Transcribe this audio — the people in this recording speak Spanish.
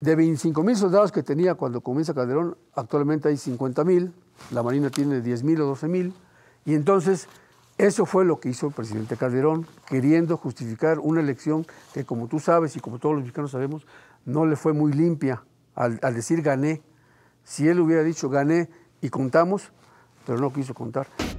De 25 mil soldados que tenía cuando comienza Calderón, actualmente hay 50 mil, la Marina tiene 10 mil o 12 mil, y entonces eso fue lo que hizo el presidente Calderón, queriendo justificar una elección que, como tú sabes y como todos los mexicanos sabemos, no le fue muy limpia al, al decir gané. Si él hubiera dicho gané y contamos, pero no quiso contar.